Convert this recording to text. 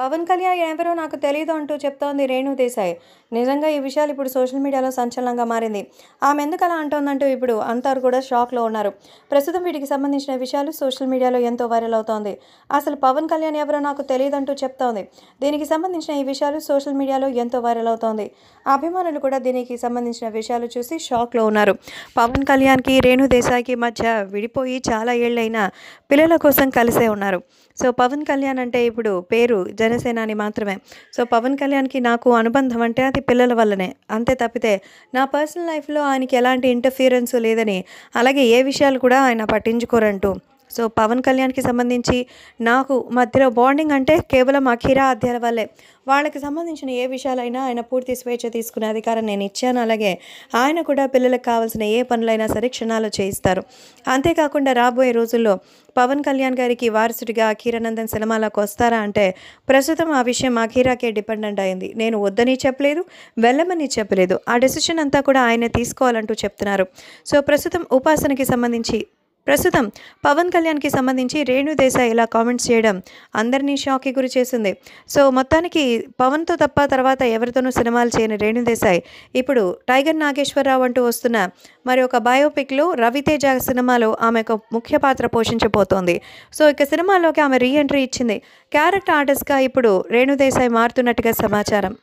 పవన్ కళ్యాణ్ ఎవరో నాకు తెలియదు అంటూ చెప్తోంది రేణు దేశాయ్ నిజంగా ఈ విషయాలు ఇప్పుడు సోషల్ మీడియాలో సంచలనంగా మారింది ఆమె ఎందుకు అలా అంటోందంటూ ఇప్పుడు అంతా కూడా షాక్లో ఉన్నారు ప్రస్తుతం వీటికి సంబంధించిన విషయాలు సోషల్ మీడియాలో ఎంతో వైరల్ అవుతోంది అసలు పవన్ కళ్యాణ్ ఎవరో నాకు తెలియదు అంటూ చెప్తోంది దీనికి సంబంధించిన ఈ విషయాలు సోషల్ మీడియాలో ఎంతో వైరల్ అవుతోంది అభిమానులు కూడా దీనికి సంబంధించిన విషయాలు చూసి షాక్లో ఉన్నారు పవన్ కళ్యాణ్కి రేణు దేశాయ్కి మధ్య విడిపోయి చాలా ఏళ్ళైనా పిల్లల కోసం కలిసే ఉన్నారు సో పవన్ కళ్యాణ్ అంటే ఇప్పుడు పేరు జనసేనాని మాత్రమే సో పవన్ కళ్యాణ్కి నాకు అనుబంధం అంటే అది పిల్లల వల్లనే అంతే తప్పితే నా పర్సనల్ లైఫ్లో ఆయనకి ఎలాంటి ఇంటర్ఫీరెన్సు లేదని అలాగే ఏ విషయాలు కూడా ఆయన పట్టించుకోరంటూ సో పవన్ కళ్యాణ్కి సంబంధించి నాకు మధ్యలో బాండింగ్ అంటే కేవలం అఖీరా అధ్యాయుల వల్లే వాళ్ళకి సంబంధించిన ఏ విషయాలైనా ఆయన పూర్తి స్వేచ్ఛ తీసుకునే అధికారం నేను ఇచ్చాను అలాగే ఆయన కూడా పిల్లలకు కావాల్సిన ఏ పనులైనా సరే క్షణాలు చేయిస్తారు అంతేకాకుండా రాబోయే రోజుల్లో పవన్ కళ్యాణ్ గారికి వారసుడిగా అఖీరానందన్ సినిమాలకు వస్తారా అంటే ప్రస్తుతం ఆ విషయం అఖీరాకే డిపెండెంట్ అయింది నేను వద్దని చెప్పలేదు వెళ్ళమని చెప్పలేదు ఆ డెసిషన్ అంతా కూడా ఆయన తీసుకోవాలంటూ చెప్తున్నారు సో ప్రస్తుతం ఉపాసనకి సంబంధించి ప్రస్తుతం పవన్ కళ్యాణ్కి సంబంధించి రేణుదేశాయ్ ఇలా కామెంట్స్ చేయడం అందరినీ షాక్కి గురి చేసింది సో మొత్తానికి పవన్తో తప్ప తర్వాత ఎవరితోనూ సినిమాలు చేయని రేణుదేశాయ్ ఇప్పుడు టైగర్ నాగేశ్వరరావు అంటూ వస్తున్న మరి ఒక బయోపిక్లో రవితేజ సినిమాలో ఆమె ఒక ముఖ్య పాత్ర పోషించబోతోంది సో ఇక సినిమాలోకి ఆమె రీఎంట్రీ ఇచ్చింది క్యారెక్టర్ ఆర్టిస్ట్గా ఇప్పుడు రేణుదేశాయి మారుతున్నట్టుగా సమాచారం